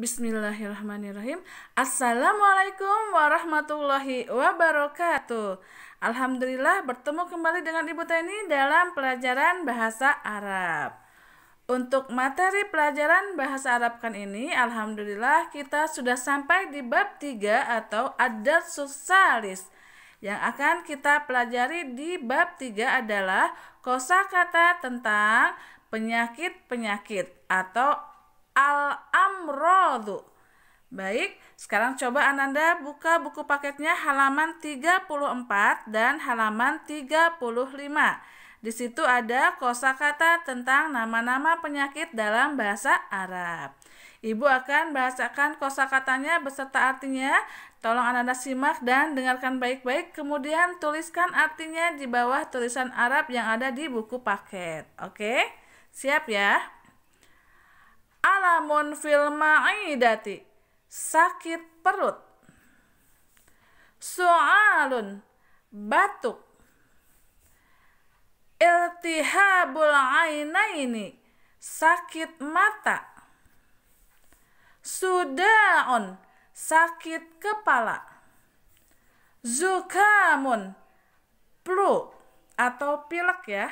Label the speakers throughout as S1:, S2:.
S1: Bismillahirrahmanirrahim. Assalamualaikum warahmatullahi wabarakatuh. Alhamdulillah bertemu kembali dengan Ibu Tani dalam pelajaran bahasa Arab. Untuk materi pelajaran bahasa Arab kan ini, Alhamdulillah kita sudah sampai di bab 3 atau adat sosialis. Yang akan kita pelajari di bab 3 adalah kata tentang penyakit-penyakit atau al-amro wudhu. Baik, sekarang coba Ananda buka buku paketnya halaman 34 dan halaman 35. Di situ ada kosakata tentang nama-nama penyakit dalam bahasa Arab. Ibu akan bahasakan kosakatanya beserta artinya. Tolong Ananda simak dan dengarkan baik-baik, kemudian tuliskan artinya di bawah tulisan Arab yang ada di buku paket. Oke? Siap ya? alamun fil ma'idati sakit perut Soalun batuk iltihabul ainaini sakit mata sudaun sakit kepala zukamun plu atau pilek ya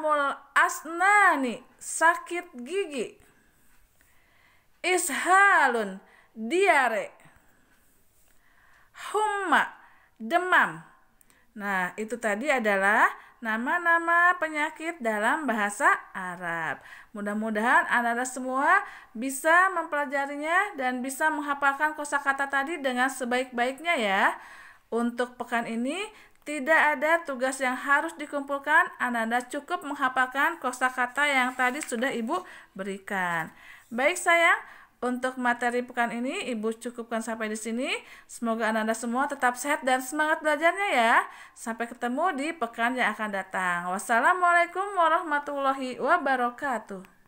S1: amul asnani sakit gigi ishalun diare humma demam nah itu tadi adalah nama-nama penyakit dalam bahasa Arab. Mudah-mudahan Anda semua bisa mempelajarinya dan bisa menghafalkan kosakata tadi dengan sebaik-baiknya ya. Untuk pekan ini tidak ada tugas yang harus dikumpulkan, Ananda cukup menghafalkan kosakata yang tadi sudah Ibu berikan. Baik sayang, untuk materi pekan ini Ibu cukupkan sampai di sini. Semoga Ananda semua tetap sehat dan semangat belajarnya ya. Sampai ketemu di pekan yang akan datang. Wassalamualaikum warahmatullahi wabarakatuh.